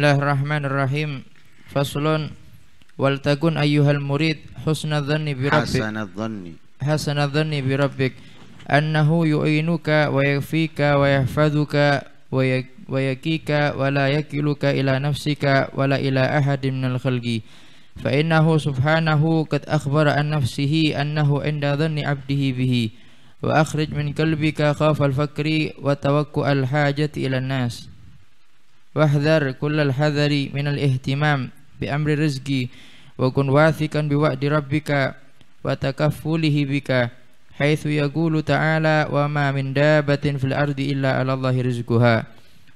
Bismillahirrahmanirrahim. Faslun wal takun ayyuhal murid husna dhanni bi rabbik. Hasana dhanni. Hasana dhanni bi rabbik annahu yu'inuka wa yafika wa yahfazuka wa yakika wa la yakiluka ila nafsika wa la ila ahadin minal khalqi. Fa innahu subhanahu qad akhbara an nafsihi annahu inda dhanni 'abdihi bihi. وأخرج من قلبك خاف الفقر وتوكؤ الحاجة إلى الناس واحذر كل الحذر من الاهتمام بأمر الرزق وكن واثقا بوعد ربك وتكفله بك حيث يقول تعالى وما من دابة في الأرض إلا على الله رزقها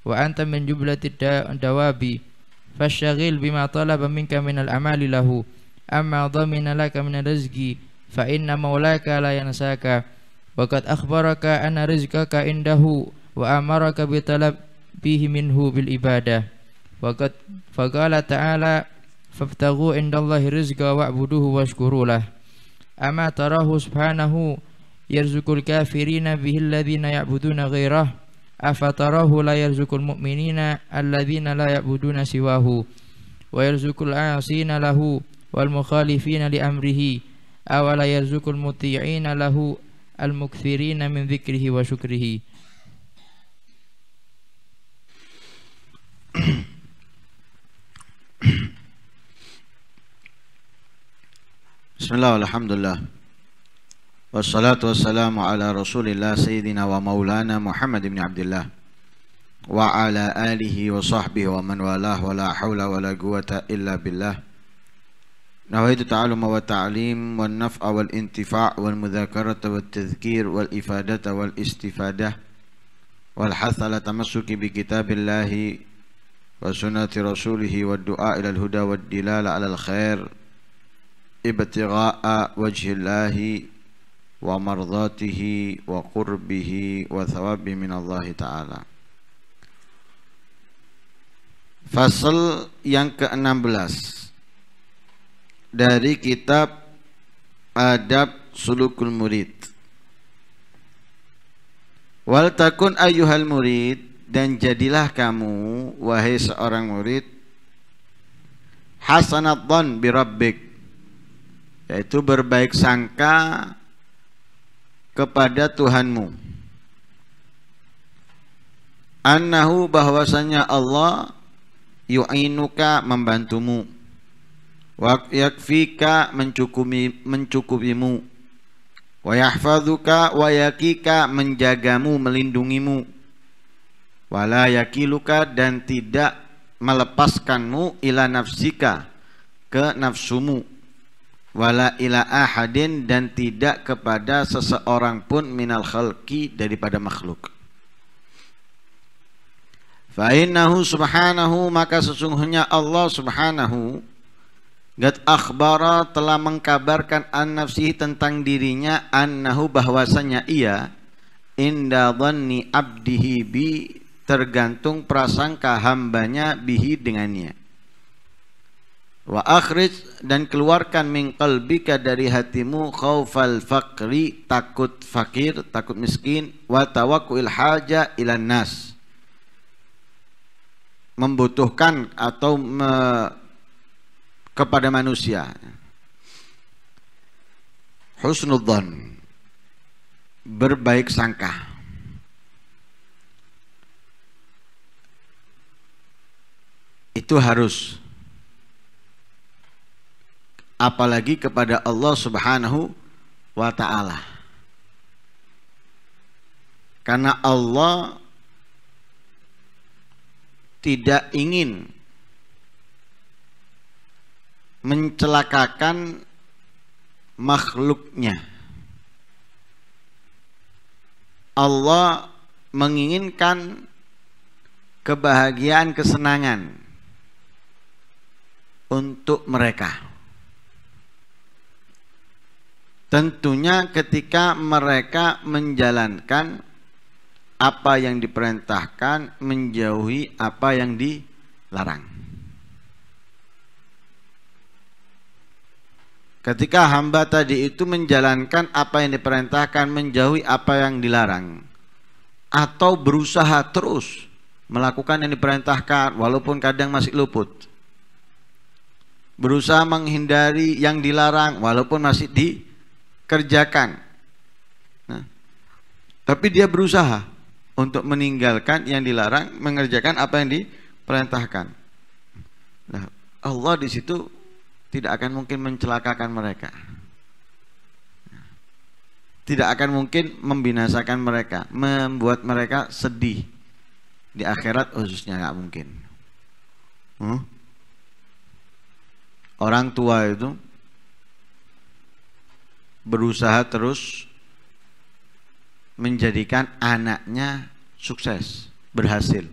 وأنت من جبلة الدواب فاشتغل بما طلب منك من الأعمال له أما ضمن لك من الرزق فإن مولاك لا ينساك وقد أخبرك أن رزقك عنده وأمرك بطلب فيه منه بالإبادة وقد فقال تعالى فابتغوا عند الله رزقا واعبدوه واشكروا له أما تراه سبحانه يرزق الكافرين به الذين يعبدون غيره أفتراه لا يرزق المؤمنين الذين لا يعبدون سواه ويرزق العاصين له والمخالفين لأمره أولا يرزق المطيعين له المكثرين من ذكره وشكره بسم الله والحمد لله والصلاة والسلام على رسول الله سيدنا ومولانا محمد بن عبد الله وعلى آله وصحبه ومن والاه ولا حول ولا قوة إلا بالله نهيد التعلم والتعليم والنفع والانتفاع والمذاكرة والتذكير والإفادة والاستفادة والحث على تمسك بكتاب الله وسنة رسوله والدعاء إلى الهدى والدلال على الخير ابتغاء وجه الله ومرضاته وقربه وثوابه من الله تعالى فصل yang ke-16 dari kitab Adab Sulukul Murid. Waltakun takun ayyuhal murid dan jadilah kamu wahai seorang murid hasanat dhon bi rabbik yaitu berbaik sangka kepada Tuhanmu annahu bahwasanya Allah yu'inuka membantumu wa yakfika mencukupi mencukupimu wa yahfazuka wa yakika menjagamu melindungimu wala yakiluka dan tidak melepaskanmu ila nafsika ke nafsumu wala ila ahadin dan tidak kepada seseorang pun minal khalqi daripada makhluk fa innahu subhanahu maka sesungguhnya Allah subhanahu gad akhbara telah mengkabarkan an nafsihi tentang dirinya annahu bahwasanya ia inda dhanni abdihi bi tergantung prasangka hambanya bihi dengannya. Wa akhrij dan keluarkan min qalbika dari hatimu khaufal faqri takut fakir, takut miskin wa tawakkul haja ilan nas. Membutuhkan atau me, kepada manusia. Husnudzon. Berbaik sangka itu harus apalagi kepada Allah Subhanahu wa taala. Karena Allah tidak ingin mencelakakan makhluknya. Allah menginginkan kebahagiaan, kesenangan untuk mereka. Tentunya ketika mereka menjalankan apa yang diperintahkan, menjauhi apa yang dilarang. Ketika hamba tadi itu menjalankan apa yang diperintahkan, menjauhi apa yang dilarang, atau berusaha terus melakukan yang diperintahkan, walaupun kadang masih luput berusaha menghindari yang dilarang walaupun masih dikerjakan. Nah, tapi dia berusaha untuk meninggalkan yang dilarang, mengerjakan apa yang diperintahkan. Nah, Allah di situ tidak akan mungkin mencelakakan mereka. Tidak akan mungkin membinasakan mereka, membuat mereka sedih di akhirat khususnya nggak mungkin. Hmm? orang tua itu berusaha terus menjadikan anaknya sukses, berhasil.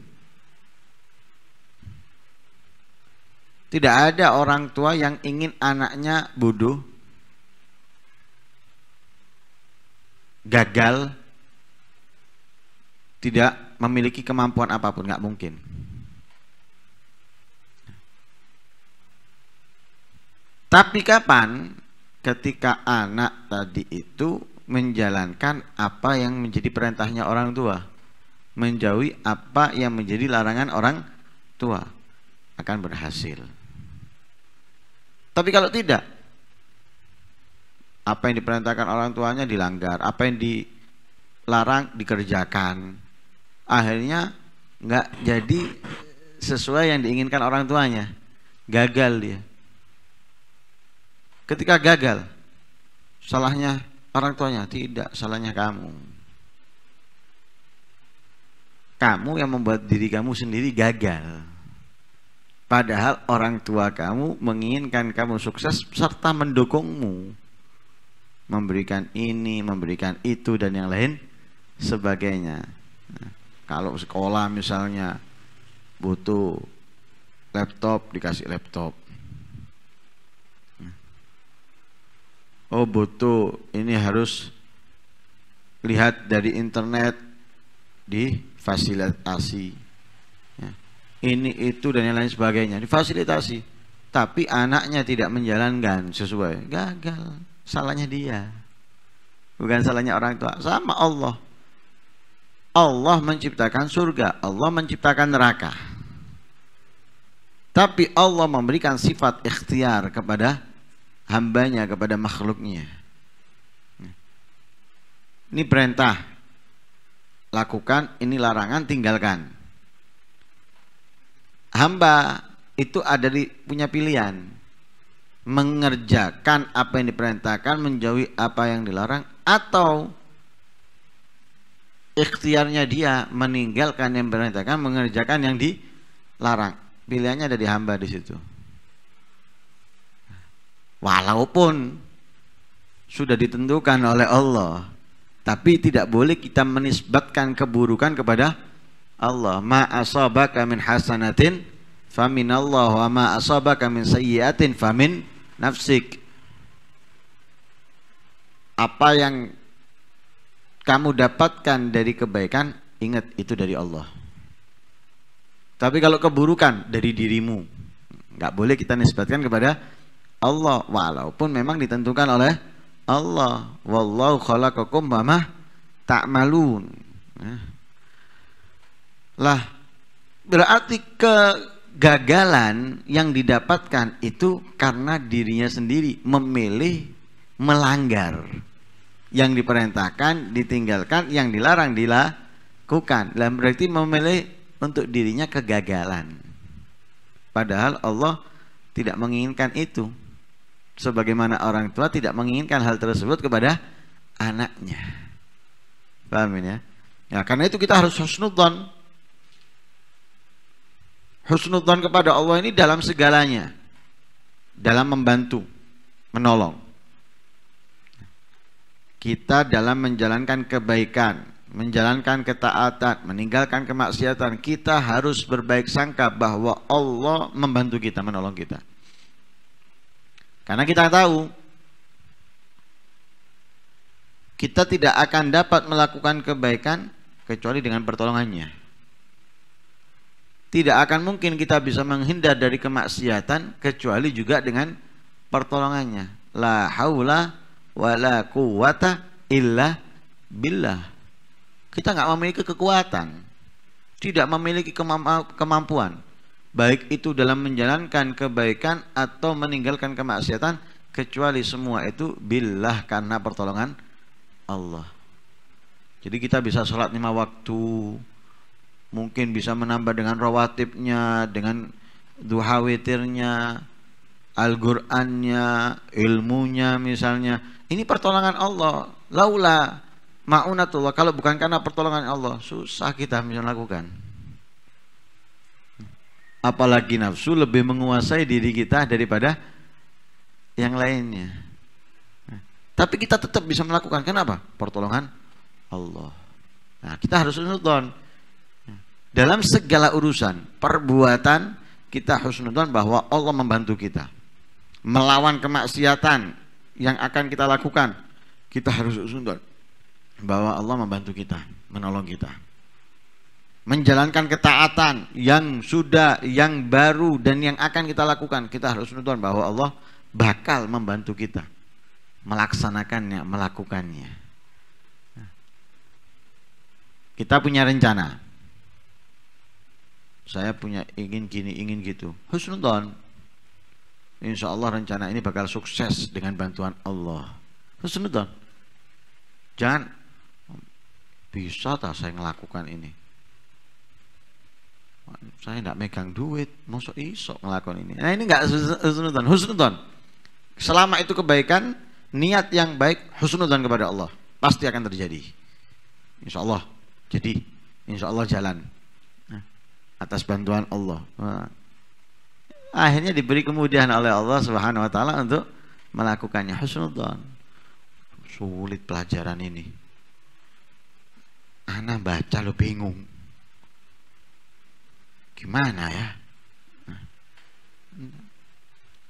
Tidak ada orang tua yang ingin anaknya bodoh, gagal, tidak memiliki kemampuan apapun, nggak mungkin. Tapi kapan? Ketika anak tadi itu menjalankan apa yang menjadi perintahnya orang tua, menjauhi apa yang menjadi larangan orang tua akan berhasil. Tapi kalau tidak, apa yang diperintahkan orang tuanya dilanggar, apa yang dilarang dikerjakan. Akhirnya nggak jadi sesuai yang diinginkan orang tuanya. Gagal dia. Ketika gagal, salahnya orang tuanya, tidak salahnya kamu. Kamu yang membuat diri kamu sendiri gagal. Padahal orang tua kamu menginginkan kamu sukses serta mendukungmu. Memberikan ini, memberikan itu dan yang lain sebagainya. Nah, kalau sekolah misalnya butuh laptop dikasih laptop oh butuh ini harus lihat dari internet difasilitasi ya. ini itu dan yang lain sebagainya difasilitasi tapi anaknya tidak menjalankan sesuai gagal salahnya dia bukan salahnya orang tua sama Allah Allah menciptakan surga Allah menciptakan neraka tapi Allah memberikan sifat ikhtiar kepada hambanya kepada makhluknya. Ini perintah, lakukan, ini larangan, tinggalkan. Hamba itu ada di, punya pilihan, mengerjakan apa yang diperintahkan, menjauhi apa yang dilarang, atau ikhtiarnya dia meninggalkan yang diperintahkan, mengerjakan yang dilarang. Pilihannya ada di hamba di situ. Walaupun sudah ditentukan oleh Allah, tapi tidak boleh kita menisbatkan keburukan kepada Allah. Ma asabaka min hasanatin famin Allah wa ma asabaka min sayyiatin famin nafsik. Apa yang kamu dapatkan dari kebaikan, ingat itu dari Allah. Tapi kalau keburukan dari dirimu, nggak boleh kita nisbatkan kepada Allah walaupun memang ditentukan oleh Allah wallahu khalaqakum bama ta'malun ya. lah berarti kegagalan yang didapatkan itu karena dirinya sendiri memilih melanggar yang diperintahkan ditinggalkan yang dilarang dilakukan dan berarti memilih untuk dirinya kegagalan padahal Allah tidak menginginkan itu sebagaimana orang tua tidak menginginkan hal tersebut kepada anaknya. Paham ya? Ya, karena itu kita harus husnudzon. Husnudzon kepada Allah ini dalam segalanya. Dalam membantu, menolong. Kita dalam menjalankan kebaikan, menjalankan ketaatan, meninggalkan kemaksiatan, kita harus berbaik sangka bahwa Allah membantu kita, menolong kita. Karena kita tahu kita tidak akan dapat melakukan kebaikan kecuali dengan pertolongannya. Tidak akan mungkin kita bisa menghindar dari kemaksiatan kecuali juga dengan pertolongannya. La haula wala quwata illa billah. Kita nggak memiliki kekuatan, tidak memiliki kemampuan baik itu dalam menjalankan kebaikan atau meninggalkan kemaksiatan kecuali semua itu billah karena pertolongan Allah. Jadi kita bisa sholat lima waktu, mungkin bisa menambah dengan rawatibnya, dengan duha witirnya, al ilmunya misalnya. Ini pertolongan Allah. Laula ma'unatullah kalau bukan karena pertolongan Allah, susah kita melakukan apalagi nafsu lebih menguasai diri kita daripada yang lainnya. tapi kita tetap bisa melakukan kenapa? Pertolongan Allah. Nah, kita harus nonton Dalam segala urusan, perbuatan kita harus husnudzon bahwa Allah membantu kita. Melawan kemaksiatan yang akan kita lakukan, kita harus husnudzon bahwa Allah membantu kita, menolong kita menjalankan ketaatan yang sudah, yang baru dan yang akan kita lakukan, kita harus nonton bahwa Allah bakal membantu kita melaksanakannya, melakukannya. Kita punya rencana. Saya punya ingin gini, ingin gitu. Husnudon. Insya Allah rencana ini bakal sukses dengan bantuan Allah. Husnudon. Jangan bisa tak saya melakukan ini saya tidak megang duit mosok isok melakukan ini nah ini nggak husnudan husnudan selama itu kebaikan niat yang baik husnudan kepada Allah pasti akan terjadi insya Allah jadi insya Allah jalan nah, atas bantuan Allah akhirnya diberi kemudahan oleh Allah subhanahu wa ta'ala untuk melakukannya husnudan sulit pelajaran ini anak baca lo bingung gimana ya nah,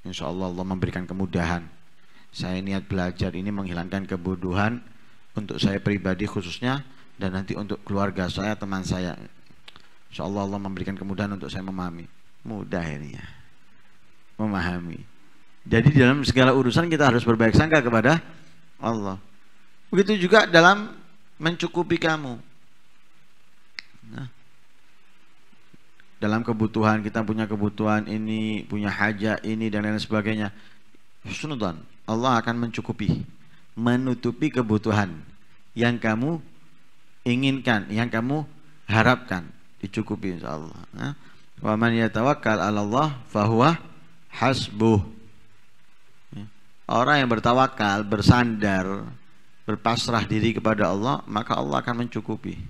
Insya Allah Allah memberikan kemudahan saya niat belajar ini menghilangkan kebodohan untuk saya pribadi khususnya dan nanti untuk keluarga saya teman saya Insya Allah Allah memberikan kemudahan untuk saya memahami mudah ini ya memahami jadi dalam segala urusan kita harus berbaik sangka kepada Allah begitu juga dalam mencukupi kamu dalam kebutuhan kita punya kebutuhan ini punya hajat ini dan lain sebagainya husnudan Allah akan mencukupi menutupi kebutuhan yang kamu inginkan yang kamu harapkan dicukupi insyaallah nah, wa man yatawakkal 'ala Allah fahuwa hasbuh ya. orang yang bertawakal bersandar berpasrah diri kepada Allah maka Allah akan mencukupi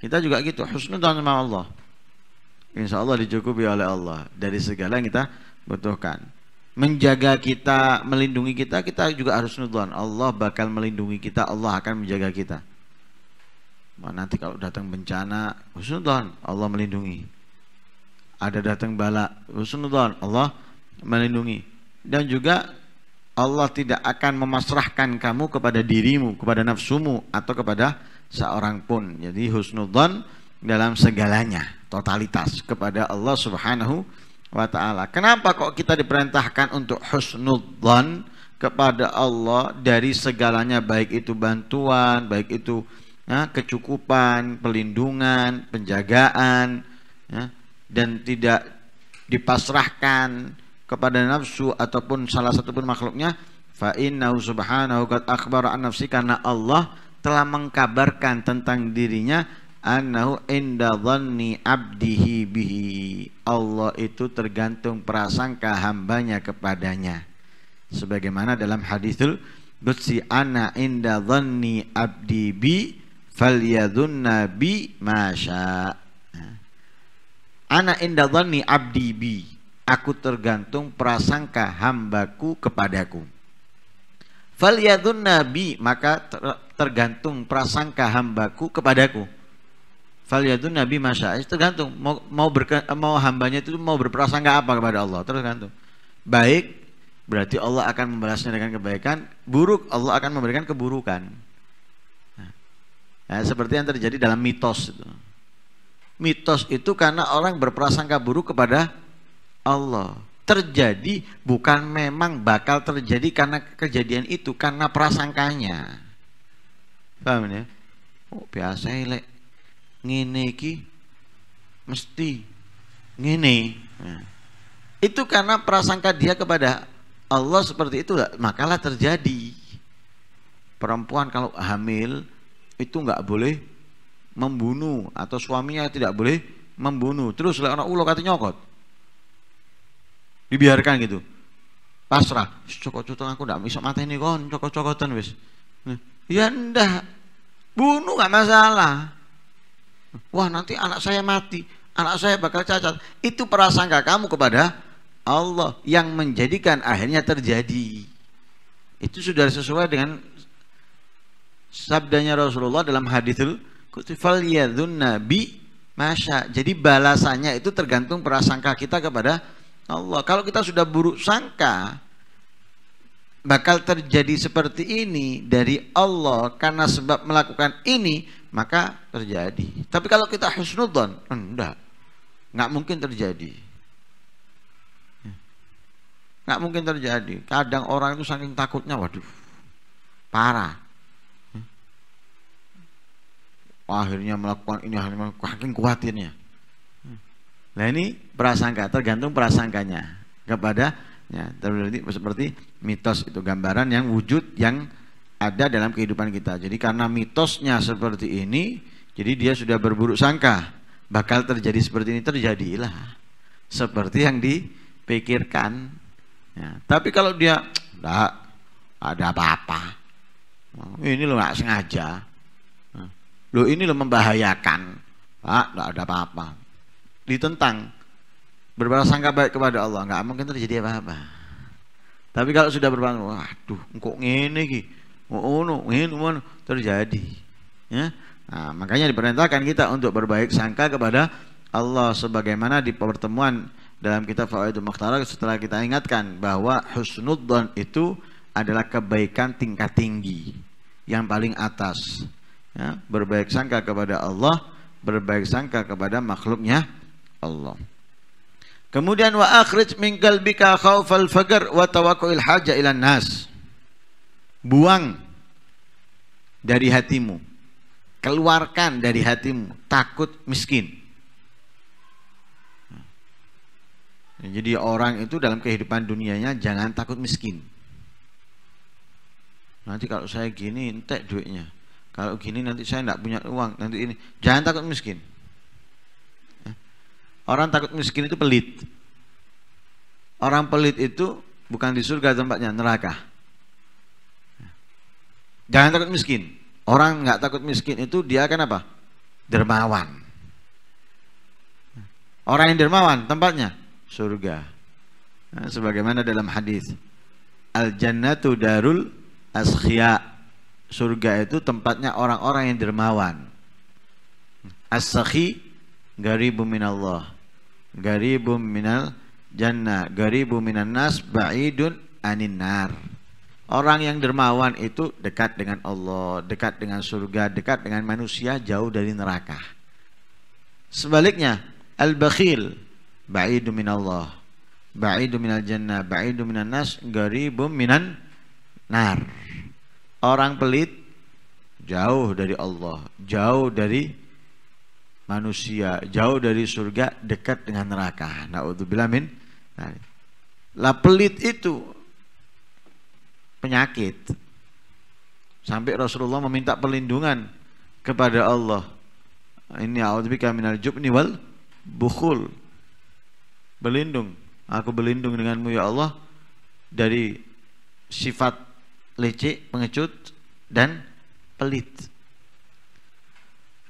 kita juga gitu, husnudzan sama Allah. Insya Allah dicukupi oleh Allah dari segala yang kita butuhkan. Menjaga kita, melindungi kita, kita juga harus nudlan. Allah bakal melindungi kita, Allah akan menjaga kita. Nanti kalau datang bencana, husnudzan, Allah melindungi. Ada datang bala, husnudzan, Allah melindungi. Dan juga Allah tidak akan memasrahkan kamu kepada dirimu, kepada nafsumu atau kepada seorang pun. Jadi husnudzon dalam segalanya, totalitas kepada Allah Subhanahu wa taala. Kenapa kok kita diperintahkan untuk husnudzon kepada Allah dari segalanya baik itu bantuan, baik itu ya, kecukupan, pelindungan, penjagaan ya, dan tidak dipasrahkan kepada nafsu ataupun salah satu pun makhluknya fa innahu subhanahu qad akhbara an nafsi karena Allah telah mengkabarkan tentang dirinya annahu inda dhanni abdihi bihi. Allah itu tergantung prasangka hambanya kepadanya. Sebagaimana dalam hadisul Qudsi ana inda dhanni abdi bi falyadhunna bi masya. Ana inda dhanni abdi bi. Aku tergantung prasangka hambaku kepadaku. Falyadhunna bi maka tergantung prasangka hambaku kepadaku. Faliyadun Nabi Masya tergantung mau mau, berke, mau hambanya itu mau berprasangka apa kepada Allah tergantung. Baik berarti Allah akan membalasnya dengan kebaikan, buruk Allah akan memberikan keburukan. Nah, ya, seperti yang terjadi dalam mitos itu. Mitos itu karena orang berprasangka buruk kepada Allah. Terjadi bukan memang bakal terjadi karena kejadian itu, karena prasangkanya paham ya oh, biasa ya, lek ngene iki mesti ngene nah. itu karena prasangka dia kepada Allah seperti itu makalah terjadi perempuan kalau hamil itu nggak boleh membunuh atau suaminya tidak boleh membunuh terus oleh orang ulo katanya nyokot dibiarkan gitu pasrah cocok cokot aku ndak bisa mata ini kon cokot cokotan wis nah, Ya ndah Bunuh gak masalah. Wah nanti anak saya mati. Anak saya bakal cacat. Itu prasangka kamu kepada Allah yang menjadikan akhirnya terjadi. Itu sudah sesuai dengan sabdanya Rasulullah dalam hadithul kutifal yadun nabi masya. Jadi balasannya itu tergantung prasangka kita kepada Allah. Kalau kita sudah buruk sangka, bakal terjadi seperti ini dari Allah karena sebab melakukan ini maka terjadi. Tapi kalau kita husnudon enggak. nggak mungkin terjadi. Ya. nggak mungkin terjadi. Kadang orang itu saking takutnya waduh. Parah. Ya. Akhirnya melakukan ini akhirnya saking kuatirnya Nah ini prasangka tergantung prasangkanya kepada Ya, terjadi seperti mitos itu gambaran yang wujud yang ada dalam kehidupan kita. Jadi karena mitosnya seperti ini, jadi dia sudah berburuk sangka bakal terjadi seperti ini terjadilah seperti yang dipikirkan. Ya, tapi kalau dia tidak ada apa-apa, oh, ini lo nggak sengaja, lo ini lo membahayakan, tidak ada apa-apa, ditentang berprasangka baik kepada Allah nggak mungkin terjadi apa-apa tapi kalau sudah berprasangka waduh kok ini ki ngono ngene terjadi ya nah, makanya diperintahkan kita untuk berbaik sangka kepada Allah sebagaimana di pertemuan dalam kitab Fawaidul Makhtara. setelah kita ingatkan bahwa husnudzon itu adalah kebaikan tingkat tinggi yang paling atas ya, berbaik sangka kepada Allah berbaik sangka kepada makhluknya Allah Kemudian wa akhrij min qalbika khaufal fajr wa tawakkul haja ilan nas. Buang dari hatimu. Keluarkan dari hatimu takut miskin. Jadi orang itu dalam kehidupan dunianya jangan takut miskin. Nanti kalau saya gini entek duitnya. Kalau gini nanti saya tidak punya uang. Nanti ini jangan takut miskin. Orang takut miskin itu pelit. Orang pelit itu bukan di surga tempatnya, neraka. Jangan takut miskin. Orang nggak takut miskin itu dia akan apa? Dermawan. Orang yang dermawan tempatnya surga. Nah, sebagaimana dalam hadis, al jannatu darul askhia. Surga itu tempatnya orang-orang yang dermawan. As-sakhi garibu minallah. Garibum minal jannah, garibu minan nas, ba'idun anin nar. Orang yang dermawan itu dekat dengan Allah, dekat dengan surga, dekat dengan manusia, jauh dari neraka. Sebaliknya, al-bakhil ba'idun minallah, ba'idun minal jannah, ba'idun minan nas, garibum minan nar. Orang pelit jauh dari Allah, jauh dari manusia jauh dari surga dekat dengan neraka. Naudzubillah min. Lah pelit itu penyakit. Sampai Rasulullah meminta perlindungan kepada Allah. Ini kami minal jubni wal bukhul. Berlindung. Aku berlindung denganmu ya Allah dari sifat lecek, pengecut dan pelit.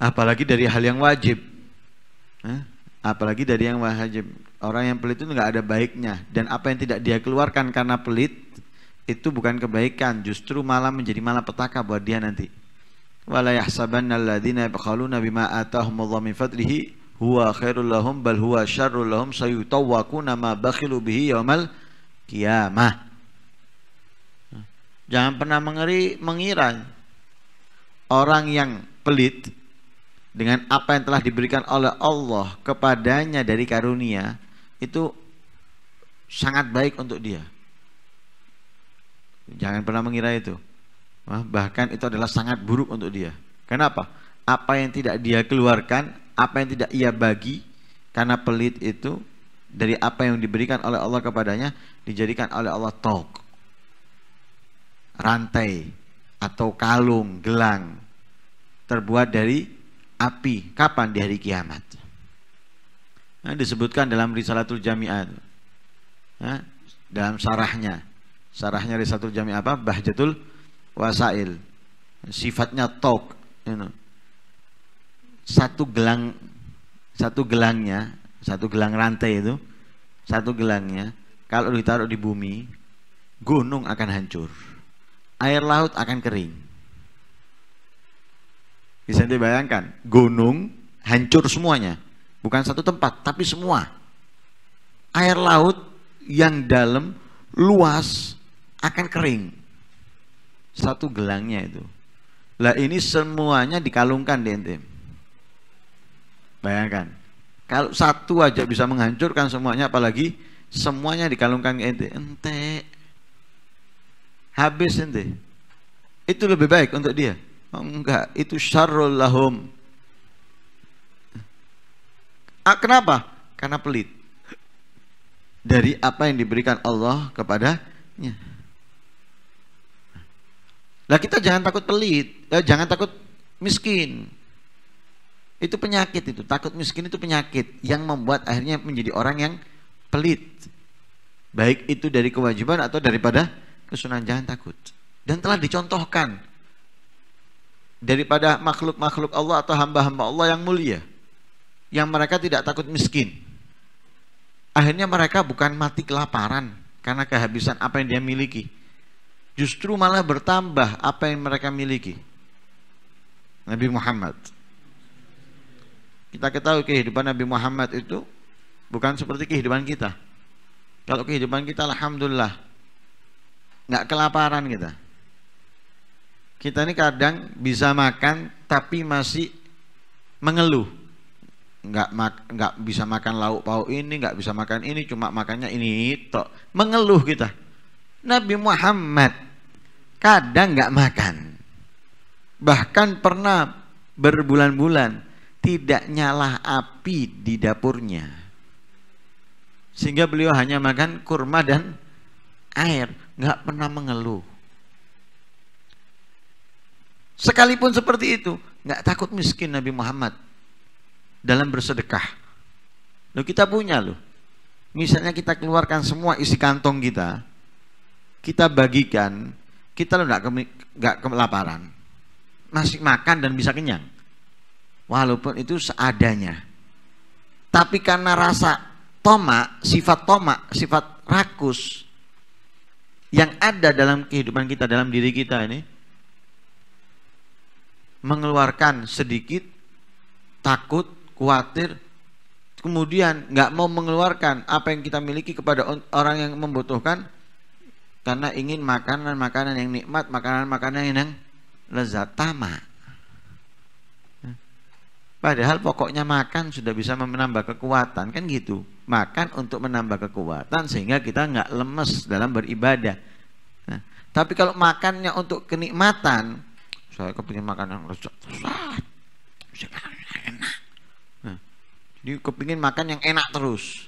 Apalagi dari hal yang wajib. Apalagi dari yang wajib. Orang yang pelit itu nggak ada baiknya. Dan apa yang tidak dia keluarkan karena pelit, itu bukan kebaikan. Justru malah menjadi malah petaka buat dia nanti. Wala yahsabanna alladhina yabkhaluna bima fadlihi huwa khairul lahum bal huwa syarrul lahum sayutawwakuna ma bakhilu bihi kiamah. Jangan pernah mengeri mengira orang yang pelit dengan apa yang telah diberikan oleh Allah kepadanya dari karunia itu sangat baik untuk dia. Jangan pernah mengira itu. Bahkan itu adalah sangat buruk untuk dia. Kenapa? Apa yang tidak dia keluarkan, apa yang tidak ia bagi karena pelit itu dari apa yang diberikan oleh Allah kepadanya dijadikan oleh Allah tok rantai atau kalung gelang terbuat dari api. Kapan? Di hari kiamat. Nah, disebutkan dalam Risalatul jami'at Nah, dalam sarahnya. Sarahnya Risalatul jami'at apa? Bahjatul Wasail. Sifatnya tok. You know. Satu gelang satu gelangnya, satu gelang rantai itu, satu gelangnya kalau ditaruh di bumi, gunung akan hancur. Air laut akan kering bisa dibayangkan, gunung hancur semuanya. Bukan satu tempat, tapi semua. Air laut yang dalam, luas, akan kering. Satu gelangnya itu. Lah ini semuanya dikalungkan di NTM. Bayangkan. Kalau satu aja bisa menghancurkan semuanya, apalagi semuanya dikalungkan di ente. Ente. Habis ente. Itu lebih baik untuk dia. Oh, enggak, itu syarrul lahum. Ah, kenapa? Karena pelit. Dari apa yang diberikan Allah kepada kepadanya. Lah kita jangan takut pelit, eh, jangan takut miskin. Itu penyakit itu, takut miskin itu penyakit yang membuat akhirnya menjadi orang yang pelit. Baik itu dari kewajiban atau daripada kesunahan jangan takut. Dan telah dicontohkan daripada makhluk-makhluk Allah atau hamba-hamba Allah yang mulia yang mereka tidak takut miskin akhirnya mereka bukan mati kelaparan karena kehabisan apa yang dia miliki justru malah bertambah apa yang mereka miliki Nabi Muhammad kita ketahui kehidupan Nabi Muhammad itu bukan seperti kehidupan kita kalau kehidupan kita Alhamdulillah nggak kelaparan kita kita ini kadang bisa makan tapi masih mengeluh nggak mak nggak bisa makan lauk pauk ini nggak bisa makan ini cuma makannya ini itu mengeluh kita Nabi Muhammad kadang nggak makan bahkan pernah berbulan-bulan tidak nyala api di dapurnya sehingga beliau hanya makan kurma dan air nggak pernah mengeluh Sekalipun seperti itu, nggak takut miskin Nabi Muhammad dalam bersedekah. lo kita punya loh. Misalnya kita keluarkan semua isi kantong kita, kita bagikan, kita lo nggak nggak ke, kelaparan, masih makan dan bisa kenyang. Walaupun itu seadanya. Tapi karena rasa toma, sifat toma, sifat rakus yang ada dalam kehidupan kita, dalam diri kita ini, mengeluarkan sedikit takut khawatir kemudian nggak mau mengeluarkan apa yang kita miliki kepada orang yang membutuhkan karena ingin makanan-makanan yang nikmat makanan-makanan yang lezat tamak Padahal pokoknya makan sudah bisa menambah kekuatan kan gitu. Makan untuk menambah kekuatan sehingga kita nggak lemes dalam beribadah. Nah, tapi kalau makannya untuk kenikmatan, saya kepingin makan yang lezat enak nah, jadi kepingin makan yang enak terus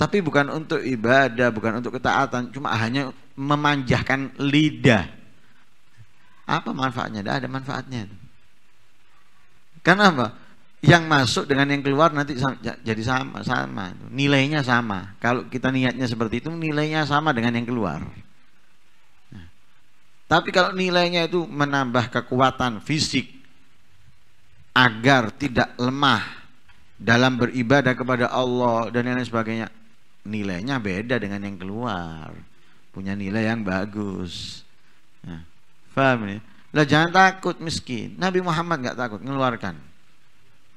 tapi bukan untuk ibadah, bukan untuk ketaatan, cuma hanya memanjakan lidah. Apa manfaatnya? ada manfaatnya. Karena apa? Yang masuk dengan yang keluar nanti jadi sama, sama. Nilainya sama. Kalau kita niatnya seperti itu, nilainya sama dengan yang keluar. Tapi kalau nilainya itu menambah kekuatan fisik agar tidak lemah dalam beribadah kepada Allah dan lain sebagainya, nilainya beda dengan yang keluar. Punya nilai yang bagus. Nah, faham Lah jangan takut miskin. Nabi Muhammad nggak takut ngeluarkan.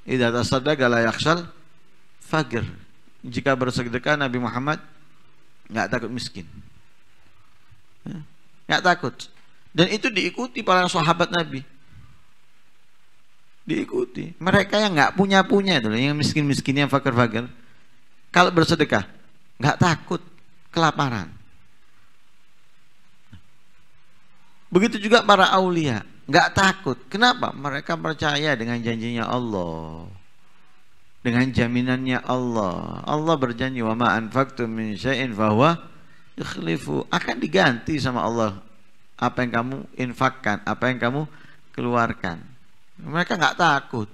Idza tasaddaqa la yakhshal fagir. Jika bersedekah Nabi Muhammad nggak takut miskin. Ya. Nggak takut. Dan itu diikuti para sahabat Nabi. Diikuti. Mereka yang nggak punya-punya itu, yang miskin-miskin, yang fakir-fakir. Kalau bersedekah, nggak takut kelaparan. Begitu juga para aulia, nggak takut. Kenapa? Mereka percaya dengan janjinya Allah dengan jaminannya Allah. Allah berjanji wa ma'an anfaqtum min syai'in fahuwa Akan diganti sama Allah apa yang kamu infakkan, apa yang kamu keluarkan. Mereka nggak takut.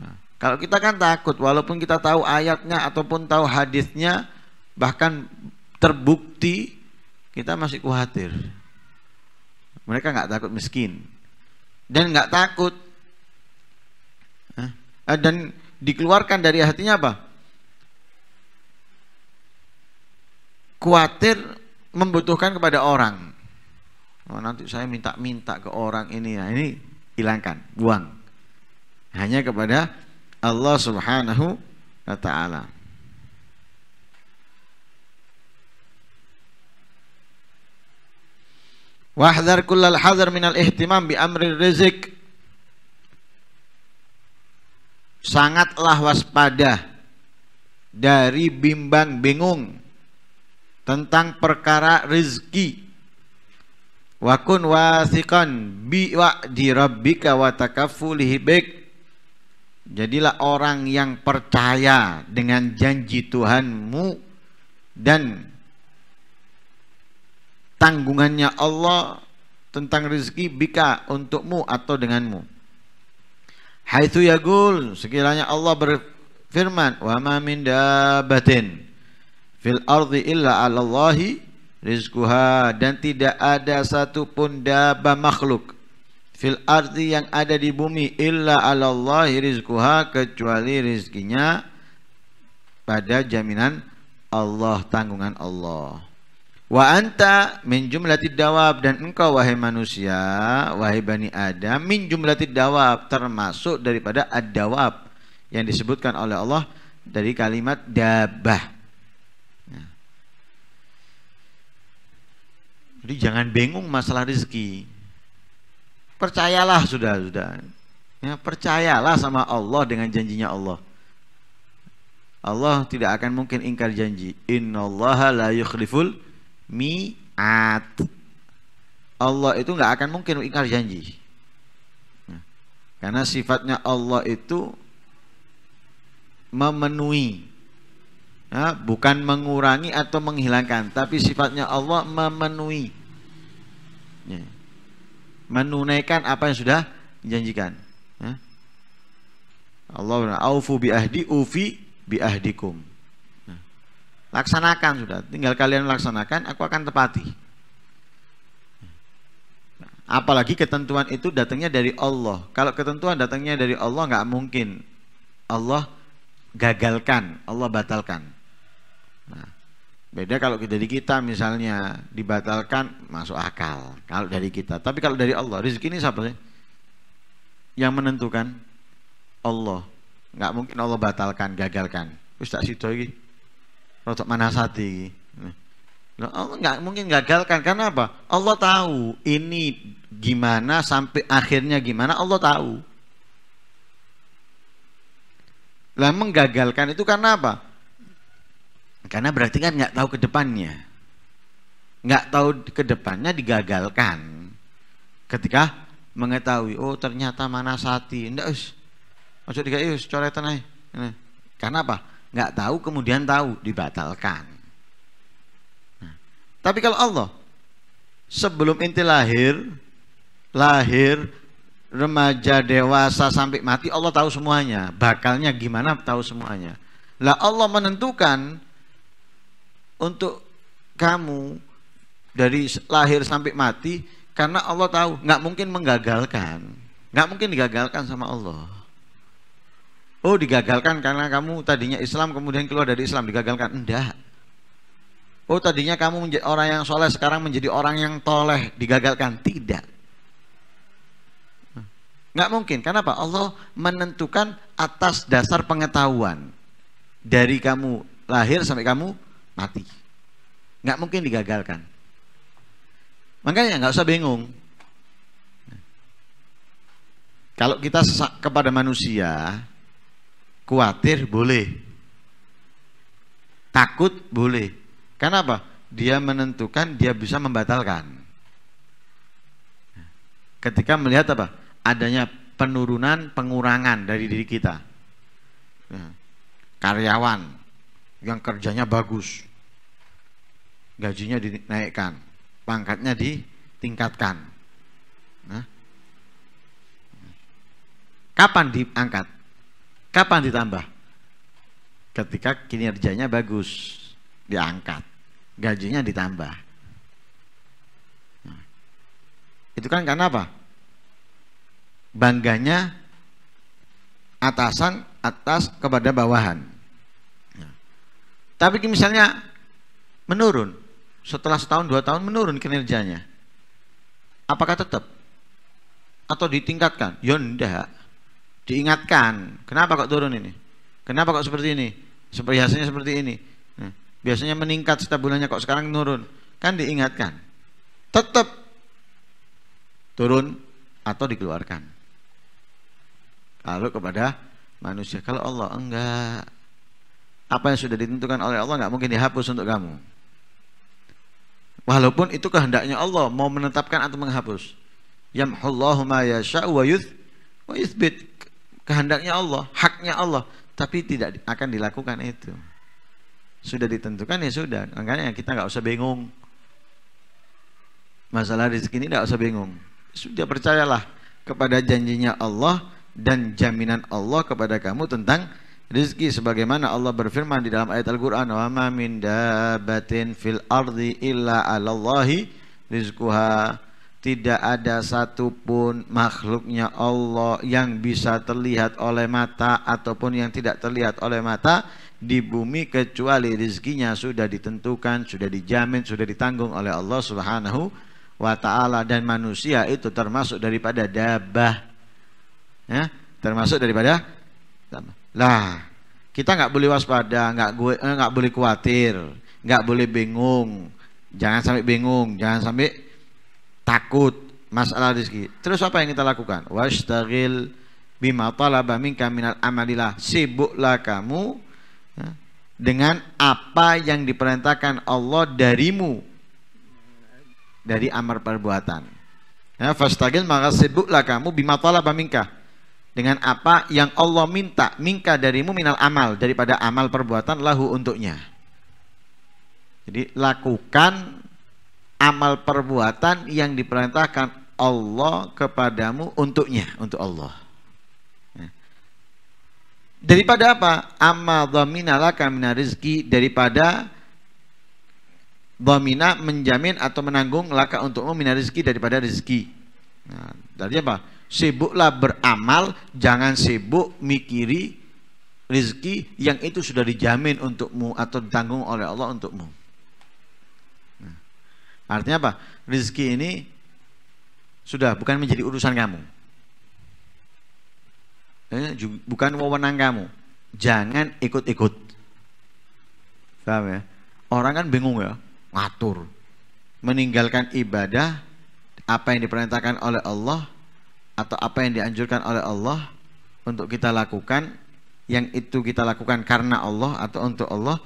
Nah, kalau kita kan takut, walaupun kita tahu ayatnya ataupun tahu hadisnya, bahkan terbukti, kita masih khawatir. Mereka nggak takut miskin dan nggak takut. Eh, dan dikeluarkan dari hatinya apa? Khawatir membutuhkan kepada orang oh, nanti saya minta-minta ke orang ini ya ini hilangkan buang hanya kepada Allah Subhanahu wa taala Wahdar kullal hadar minal ihtimam bi amri rizik Sangatlah waspada dari bimbang bingung tentang perkara rizki wa kun wasiqan bi di rabbika wa takaffulihi bik jadilah orang yang percaya dengan janji Tuhanmu dan tanggungannya Allah tentang rezeki bika untukmu atau denganmu haitsu yagul sekiranya Allah berfirman wa ma min dabatin fil ardi illa 'alallahi rizquha dan tidak ada satupun daba makhluk fil ardi yang ada di bumi illa alallahi rizquha kecuali rizkinya pada jaminan Allah tanggungan Allah wa anta min jumlatid dawab dan engkau wahai manusia wahai bani adam min jumlatid dawab termasuk daripada ad-dawab yang disebutkan oleh Allah dari kalimat dabah Jadi jangan bingung masalah rezeki. Percayalah sudah-sudah. Ya, percayalah sama Allah dengan janjinya Allah. Allah tidak akan mungkin ingkar janji. Innallaha la yukhliful mi'at. Allah itu nggak akan mungkin ingkar janji. Ya. Karena sifatnya Allah itu memenuhi ya, bukan mengurangi atau menghilangkan tapi sifatnya Allah memenuhi ya. menunaikan apa yang sudah dijanjikan ya. Allah aufu bi ahdi ufi bi ahdikum laksanakan sudah tinggal kalian laksanakan aku akan tepati apalagi ketentuan itu datangnya dari Allah kalau ketentuan datangnya dari Allah nggak mungkin Allah gagalkan Allah batalkan Nah, beda kalau dari kita misalnya dibatalkan masuk akal kalau dari kita. Tapi kalau dari Allah, rezeki ini siapa sih? Yang menentukan Allah. Enggak mungkin Allah batalkan, gagalkan. Wis tak sido iki. Rotok manasati iki. Nah, Allah nggak mungkin gagalkan karena apa? Allah tahu ini gimana sampai akhirnya gimana Allah tahu. Lah menggagalkan itu karena apa? Karena berarti kan nggak tahu ke depannya. Nggak tahu ke depannya digagalkan. Ketika mengetahui, oh ternyata mana sati, Nggak us. Masuk tiga iya, us, coretan aja. Nah, karena apa? Nggak tahu kemudian tahu, dibatalkan. Nah, tapi kalau Allah, sebelum inti lahir, lahir, remaja, dewasa, sampai mati, Allah tahu semuanya. Bakalnya gimana tahu semuanya. Lah Allah menentukan untuk kamu dari lahir sampai mati karena Allah tahu nggak mungkin menggagalkan nggak mungkin digagalkan sama Allah oh digagalkan karena kamu tadinya Islam kemudian keluar dari Islam digagalkan enggak oh tadinya kamu menjadi orang yang soleh sekarang menjadi orang yang toleh digagalkan tidak nggak mungkin karena apa Allah menentukan atas dasar pengetahuan dari kamu lahir sampai kamu mati. Nggak mungkin digagalkan. Makanya nggak usah bingung. Kalau kita sesak kepada manusia, khawatir boleh. Takut boleh. Karena apa? Dia menentukan, dia bisa membatalkan. Ketika melihat apa? Adanya penurunan, pengurangan dari diri kita. Hmm. Karyawan, yang kerjanya bagus, gajinya dinaikkan, pangkatnya ditingkatkan. Nah, kapan diangkat? Kapan ditambah? Ketika kinerjanya bagus, diangkat, gajinya ditambah. Nah. itu kan karena apa? Bangganya atasan atas kepada bawahan tapi misalnya menurun, setelah setahun dua tahun menurun kinerjanya, apakah tetap atau ditingkatkan? Ya diingatkan. Kenapa kok turun ini? Kenapa kok seperti ini? Seperti hasilnya seperti ini. Nah, biasanya meningkat setiap bulannya kok sekarang turun, Kan diingatkan. Tetap turun atau dikeluarkan. Kalau kepada manusia, kalau Allah enggak apa yang sudah ditentukan oleh Allah nggak mungkin dihapus untuk kamu. Walaupun itu kehendaknya Allah mau menetapkan atau menghapus. Yamhullahu ma yasha'u wa yuth wa yuthbit. Kehendaknya Allah, haknya Allah, tapi tidak akan dilakukan itu. Sudah ditentukan ya sudah. Makanya kita nggak usah bingung. Masalah rezeki ini nggak usah bingung. Sudah percayalah kepada janjinya Allah dan jaminan Allah kepada kamu tentang Rizki sebagaimana Allah berfirman di dalam ayat Al-Quran Wa ma min dabatin fil ardi illa Allahi rizquha Tidak ada satupun makhluknya Allah yang bisa terlihat oleh mata Ataupun yang tidak terlihat oleh mata Di bumi kecuali rizkinya sudah ditentukan Sudah dijamin, sudah ditanggung oleh Allah subhanahu wa ta'ala Dan manusia itu termasuk daripada dabah ya, Termasuk daripada dabah lah, kita nggak boleh waspada, nggak eh, nggak boleh khawatir, nggak boleh bingung. Jangan sampai bingung, jangan sampai takut masalah rezeki. Terus apa yang kita lakukan? Washtagil bima talaba minka minal amalilah. Sibuklah kamu eh, dengan apa yang diperintahkan Allah darimu dari amar perbuatan. Ya, fastagil maka sibuklah kamu bima talaba minka dengan apa yang Allah minta minka darimu minal amal daripada amal perbuatan lahu untuknya jadi lakukan amal perbuatan yang diperintahkan Allah kepadamu untuknya untuk Allah ya. daripada apa amal laka dhaminalaka rizki daripada domina menjamin atau menanggung laka untukmu minar rizki daripada rizki nah, dari apa Sibuklah beramal, jangan sibuk mikiri rezeki yang itu sudah dijamin untukmu atau ditanggung oleh Allah untukmu. Nah, artinya apa? Rezeki ini sudah bukan menjadi urusan kamu. Eh, bukan wewenang kamu. Jangan ikut-ikut. Paham ya? Orang kan bingung ya, ngatur. Meninggalkan ibadah, apa yang diperintahkan oleh Allah, atau apa yang dianjurkan oleh Allah untuk kita lakukan yang itu kita lakukan karena Allah atau untuk Allah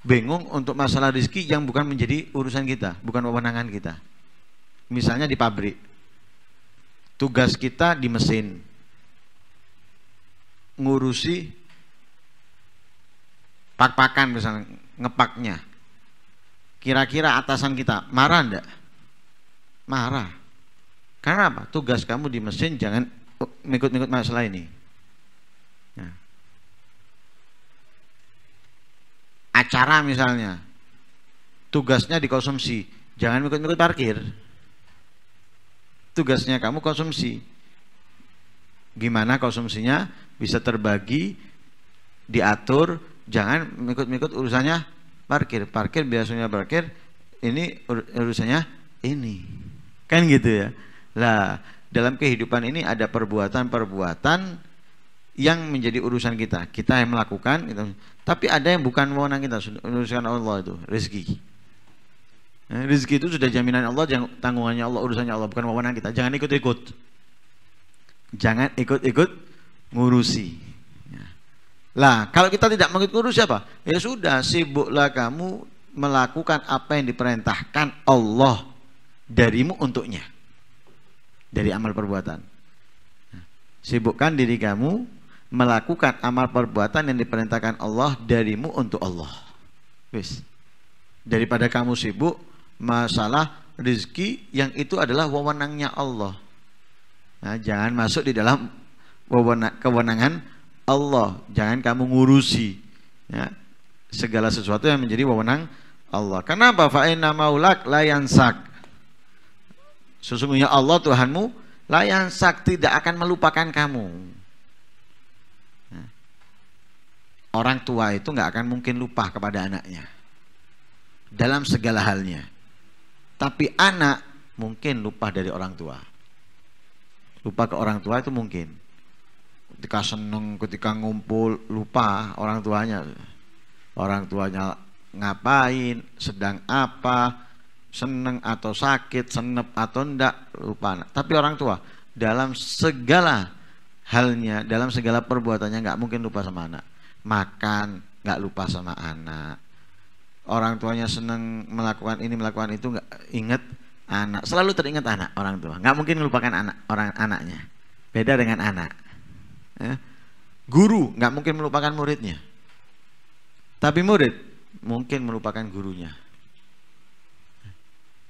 bingung untuk masalah rezeki yang bukan menjadi urusan kita bukan wewenangan kita misalnya di pabrik tugas kita di mesin ngurusi pak-pakan misalnya ngepaknya kira-kira atasan kita marah enggak? marah karena apa? Tugas kamu di mesin jangan mengikut-ngikut masalah ini. Nah. Acara misalnya, tugasnya dikonsumsi, jangan mengikut-ngikut parkir. Tugasnya kamu konsumsi. Gimana konsumsinya bisa terbagi, diatur, jangan mengikut-ngikut urusannya parkir. Parkir biasanya parkir, ini urusannya ini. Kan gitu ya. Lah, dalam kehidupan ini ada perbuatan-perbuatan yang menjadi urusan kita. Kita yang melakukan, gitu. tapi ada yang bukan wewenang kita, urusan Allah itu, rezeki. Nah, rezeki itu sudah jaminan Allah, tanggungannya Allah, urusannya Allah, bukan wewenang kita. Jangan ikut-ikut. Jangan ikut-ikut ngurusi. Ya. Lah, kalau kita tidak mengikut ngurusi apa? Ya sudah, sibuklah kamu melakukan apa yang diperintahkan Allah darimu untuknya dari amal perbuatan. Sibukkan diri kamu melakukan amal perbuatan yang diperintahkan Allah darimu untuk Allah. Wis. Daripada kamu sibuk masalah rezeki yang itu adalah wewenangnya Allah. Nah, jangan masuk di dalam kewenangan Allah. Jangan kamu ngurusi ya, segala sesuatu yang menjadi wewenang Allah. Kenapa? Fa'inna maulak layansak. Sesungguhnya Allah Tuhanmu layan sakti tidak akan melupakan kamu. Nah, orang tua itu nggak akan mungkin lupa kepada anaknya dalam segala halnya. Tapi anak mungkin lupa dari orang tua. Lupa ke orang tua itu mungkin. Ketika seneng, ketika ngumpul, lupa orang tuanya. Orang tuanya ngapain, sedang apa, seneng atau sakit, senep atau ndak lupa. Tapi orang tua dalam segala halnya, dalam segala perbuatannya nggak mungkin lupa sama anak. Makan nggak lupa sama anak. Orang tuanya seneng melakukan ini melakukan itu nggak inget anak. Selalu teringat anak orang tua. Nggak mungkin melupakan anak orang anaknya. Beda dengan anak. Eh? Guru nggak mungkin melupakan muridnya. Tapi murid mungkin melupakan gurunya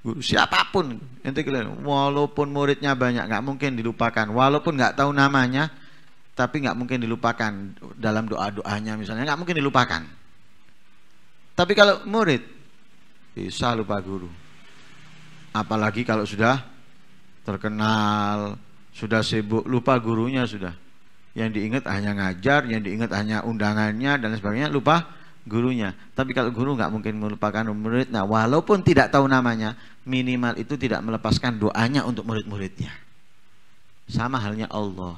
guru siapapun ente walaupun muridnya banyak nggak mungkin dilupakan walaupun nggak tahu namanya tapi nggak mungkin dilupakan dalam doa doanya misalnya nggak mungkin dilupakan tapi kalau murid bisa lupa guru apalagi kalau sudah terkenal sudah sibuk lupa gurunya sudah yang diingat hanya ngajar yang diingat hanya undangannya dan sebagainya lupa gurunya. Tapi kalau guru nggak mungkin melupakan muridnya, walaupun tidak tahu namanya, minimal itu tidak melepaskan doanya untuk murid-muridnya. Sama halnya Allah.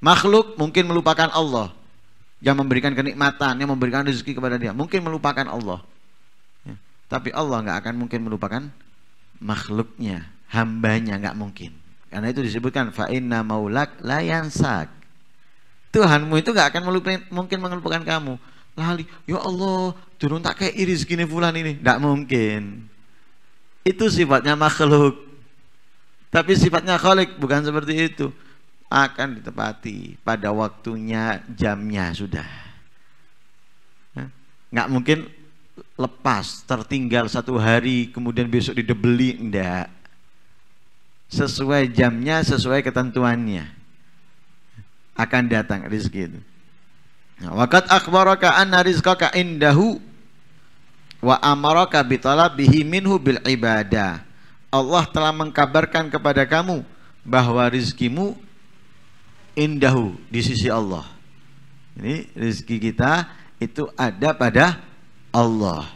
Makhluk mungkin melupakan Allah yang memberikan kenikmatan, yang memberikan rezeki kepada dia, mungkin melupakan Allah. Ya. Tapi Allah nggak akan mungkin melupakan makhluknya, hambanya nggak mungkin. Karena itu disebutkan fa'inna maulak layansak. Tuhanmu itu nggak akan melupakan, mungkin melupakan kamu lali ya Allah turun tak kayak iris gini bulan ini tidak mungkin itu sifatnya makhluk tapi sifatnya kholik bukan seperti itu akan ditepati pada waktunya jamnya sudah nggak mungkin lepas tertinggal satu hari kemudian besok didebeli enggak sesuai jamnya sesuai ketentuannya akan datang rezeki itu Ya, Wakat akhbaraka anna rizqaka indahu wa amaraka bitalabihi minhu bil ibadah. Allah telah mengkabarkan kepada kamu bahwa rizkimu indahu di sisi Allah. Ini rizki kita itu ada pada Allah.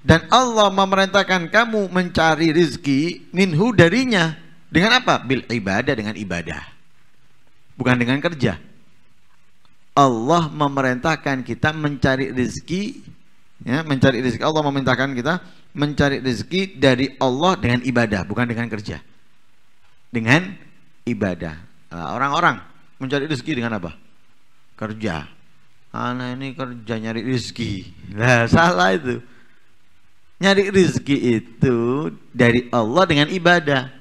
Dan Allah memerintahkan kamu mencari rizki minhu darinya. Dengan apa? Bil ibadah, dengan ibadah. Bukan dengan kerja. Allah memerintahkan kita mencari rezeki ya mencari rezeki Allah memerintahkan kita mencari rezeki dari Allah dengan ibadah bukan dengan kerja dengan ibadah nah, orang-orang mencari rezeki dengan apa kerja anak ini kerja nyari rezeki lah salah itu nyari rezeki itu dari Allah dengan ibadah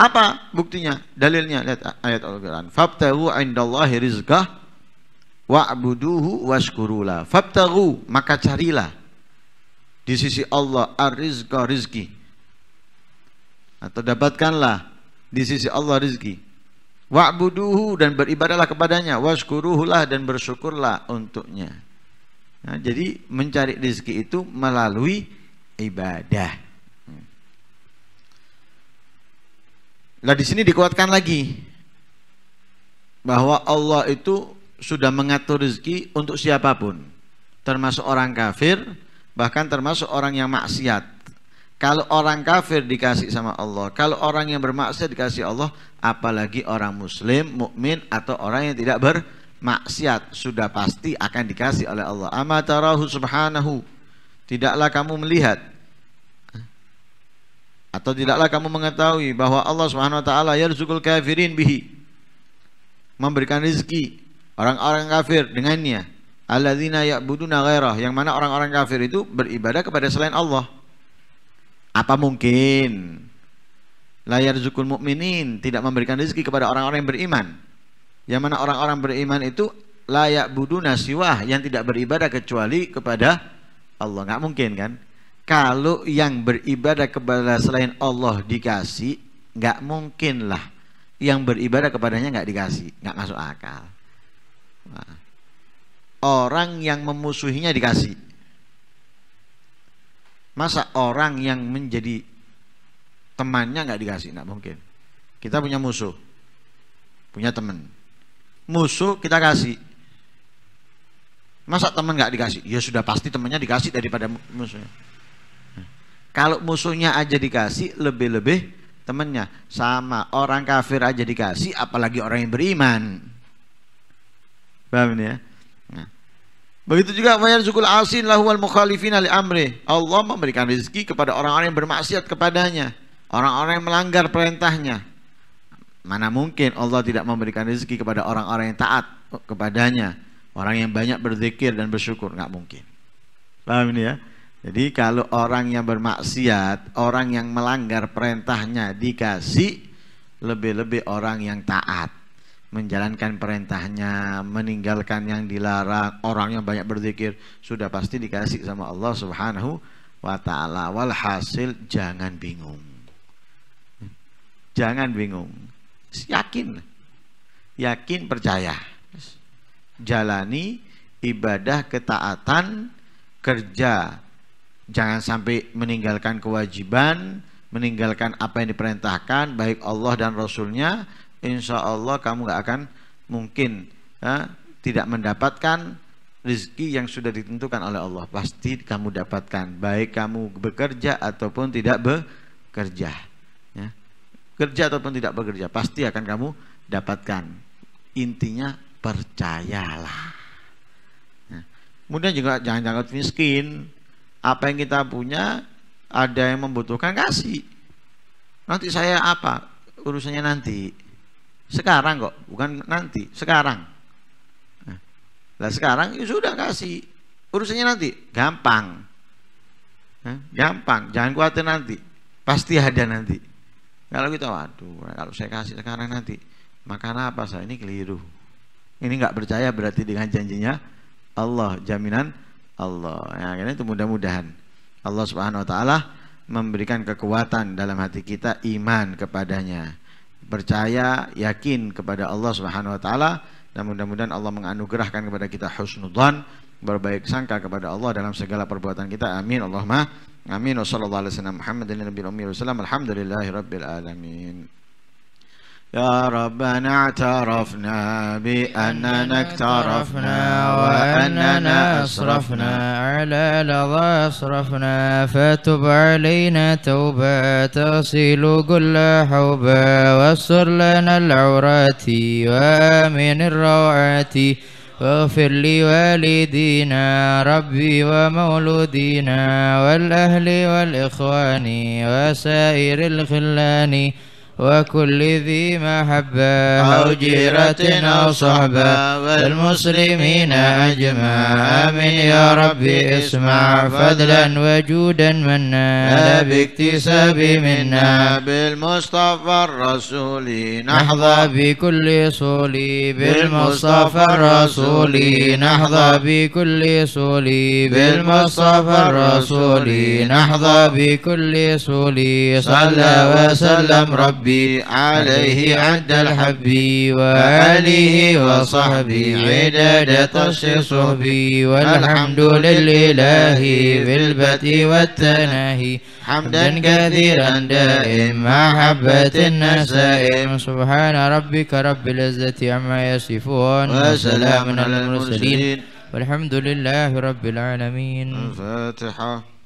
apa buktinya? Dalilnya lihat ayat Al-Qur'an. Fabtahu 'indallahi rizqah wa'buduhu washkurula. Fabtahu maka carilah di sisi Allah ar-rizqa rizki. Atau dapatkanlah di sisi Allah rizki. Wa'buduhu dan beribadahlah kepadanya. Washkuruhulah dan bersyukurlah untuknya. Nah, jadi mencari rizki itu melalui ibadah. Nah di sini dikuatkan lagi bahwa Allah itu sudah mengatur rezeki untuk siapapun, termasuk orang kafir, bahkan termasuk orang yang maksiat. Kalau orang kafir dikasih sama Allah, kalau orang yang bermaksiat dikasih Allah, apalagi orang muslim, mukmin atau orang yang tidak bermaksiat sudah pasti akan dikasih oleh Allah. Amatarahu subhanahu. Tidaklah kamu melihat atau tidaklah kamu mengetahui bahwa Allah Subhanahu wa taala yarzuqul kafirin bihi. Memberikan rezeki orang-orang kafir dengannya. Alladzina ya'buduna ghairah, yang mana orang-orang kafir itu beribadah kepada selain Allah. Apa mungkin layar zukul mukminin tidak memberikan rezeki kepada orang-orang yang beriman? Yang mana orang-orang beriman itu layak buduna siwah yang tidak beribadah kecuali kepada Allah. Nggak mungkin kan? Kalau yang beribadah kepada selain Allah dikasih, nggak mungkin lah. yang beribadah kepadanya nggak dikasih, nggak masuk akal. orang yang memusuhinya dikasih. Masa orang yang menjadi temannya nggak dikasih, nggak mungkin. Kita punya musuh, punya teman. Musuh kita kasih, Masa teman nggak dikasih? Ya sudah pasti temannya dikasih daripada musuhnya. Kalau musuhnya aja dikasih, lebih-lebih temennya. Sama orang kafir aja dikasih, apalagi orang yang beriman. Paham ini ya? Nah. Begitu juga wayarzukul asin lahwal mukhalifin amri. Allah memberikan rezeki kepada orang-orang yang bermaksiat kepadanya, orang-orang yang melanggar perintahnya. Mana mungkin Allah tidak memberikan rezeki kepada orang-orang yang taat kepadanya, orang yang banyak berzikir dan bersyukur, nggak mungkin. Paham ini ya? Jadi kalau orang yang bermaksiat, orang yang melanggar perintahnya dikasih lebih-lebih orang yang taat. Menjalankan perintahnya, meninggalkan yang dilarang, orang yang banyak berzikir sudah pasti dikasih sama Allah Subhanahu wa taala. Walhasil jangan bingung. Jangan bingung. Yakin. Yakin percaya. Jalani ibadah ketaatan kerja Jangan sampai meninggalkan kewajiban, meninggalkan apa yang diperintahkan, baik Allah dan Rasulnya, insya Allah kamu gak akan mungkin ya, tidak mendapatkan rezeki yang sudah ditentukan oleh Allah. Pasti kamu dapatkan, baik kamu bekerja ataupun tidak bekerja. Ya. Kerja ataupun tidak bekerja, pasti akan kamu dapatkan. Intinya percayalah. Ya. Kemudian juga jangan jangan miskin apa yang kita punya ada yang membutuhkan kasih nanti saya apa urusannya nanti sekarang kok bukan nanti sekarang nah, lah sekarang ya sudah kasih urusannya nanti gampang nah, gampang jangan khawatir nanti pasti ada nanti kalau kita waduh kalau saya kasih sekarang nanti makan apa saya ini keliru ini nggak percaya berarti dengan janjinya Allah jaminan Allah. yang karena itu mudah-mudahan Allah Subhanahu wa taala memberikan kekuatan dalam hati kita iman kepadanya. Percaya, yakin kepada Allah Subhanahu wa taala dan mudah-mudahan Allah menganugerahkan kepada kita husnudzan, berbaik sangka kepada Allah dalam segala perbuatan kita. Amin Allahumma. Amin. Wassallallahu alaihi wasallam Muhammadin nabiyil ummi wasallam. Alhamdulillahirabbil alamin. يا ربنا اعترفنا بأننا اكترفنا وأننا أسرفنا على لظى أسرفنا فتب علينا توبة تغسل كل حوبة واستر لنا العورات وآمن الروعات واغفر لوالدينا ربي ومولودينا والأهل والإخوان وسائر الخلان وكل ذي محبة أو جيرة أو صحبة والمسلمين أجمع آمين يا ربي اسمع فضلا وجودا منا لا باكتساب منا بالمصطفى الرسول نحظى بكل صولي بالمصطفى الرسول نحظى بكل صولي بالمصطفى الرسول نحظى بكل صولي صلى وسلم ربي ربي عليه عد الحبي وآله وصحبي عدد طش صحبي والحمد لله بالبت والتناهي حمدا كثيرا دائم محبة النسائم سبحان ربك رب العزة عما يصفون وسلام على المرسلين والحمد لله رب العالمين الفاتحة